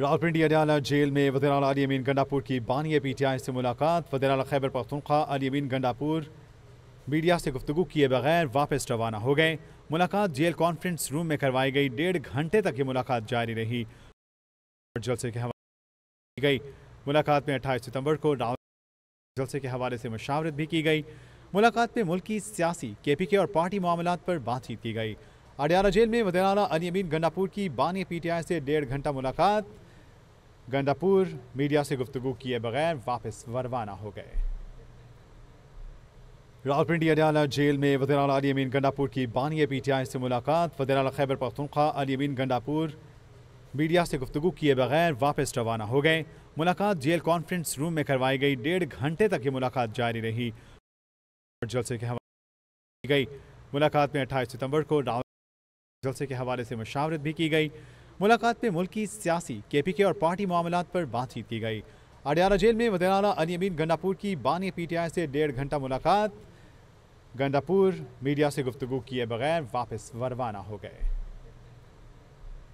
Rawalpindi Adiala jail में वजीर अली अमीन गंडापुर की बानिया पीटीआई से मुलाकात वजीर खैबर पख्तनख्वा अली अमीन गंडापुर मीडिया से गुफ्तु किए बगैर वापस रवाना हो गए मुलाकात जेल कॉन्फ्रेंस रूम में करवाई गई डेढ़ घंटे तक ये मुलाकात जारी रही जलसे के हवाले गई मुलाकात में अट्ठाईस सितम्बर को राव जलसे के हवाले से मशावरत भी की गई मुलाकात में मुल्क की सियासी के पी के और पार्टी मामला पर बातचीत की गई अडियाला जेल में वजराना अली अमीन गंडापुर की बानी पीटीआई से डेढ़ घंटा मुलाकात गंडापुर मीडिया से गुफ्तु किए बगैर वापस वरवाना हो गए रावलपिंडी अडियाला जेल में वजीर अली अमीन गंडापुर की बानिय पीटीआई से मुलाकात वजीर अला खैबर पख्तनख्वा अली अमीन गंडापुर मीडिया से गुफ्तु किए बगैर वापस रवाना हो गए मुलाकात जेल कॉन्फ्रेंस रूम में करवाई गई डेढ़ घंटे तक ये मुलाकात जारी रही जलसे के हवाले गई मुलाकात में अट्ठाईस सितम्बर को रावल जलसे के हवाले से मशावरत भी की गई मुलाकात में मुल्क की सियासी के पी के और पार्टी मामला पर बातचीत की गई अडियाला जेल में अली अमीन गंडापुर की बानी पीटीआई से डेढ़ घंटा मुलाकात गंडापुर मीडिया से गुफ्तु किए बगैर वापस वरवाना हो गए